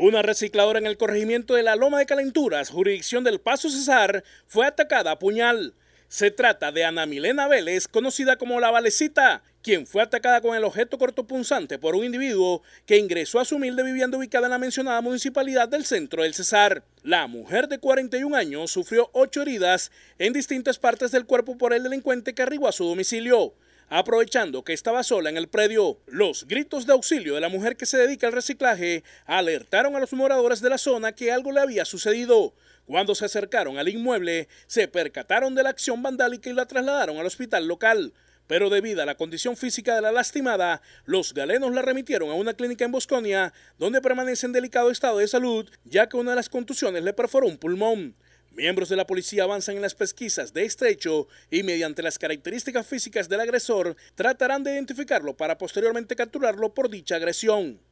Una recicladora en el corregimiento de la Loma de Calenturas, jurisdicción del Paso Cesar, fue atacada a puñal. Se trata de Ana Milena Vélez, conocida como La Valecita, quien fue atacada con el objeto cortopunzante por un individuo que ingresó a su humilde vivienda ubicada en la mencionada municipalidad del centro del Cesar. La mujer de 41 años sufrió ocho heridas en distintas partes del cuerpo por el delincuente que arribó a su domicilio aprovechando que estaba sola en el predio. Los gritos de auxilio de la mujer que se dedica al reciclaje alertaron a los moradores de la zona que algo le había sucedido. Cuando se acercaron al inmueble, se percataron de la acción vandálica y la trasladaron al hospital local. Pero debido a la condición física de la lastimada, los galenos la remitieron a una clínica en Bosconia, donde permanece en delicado estado de salud, ya que una de las contusiones le perforó un pulmón. Miembros de la policía avanzan en las pesquisas de estrecho y mediante las características físicas del agresor tratarán de identificarlo para posteriormente capturarlo por dicha agresión.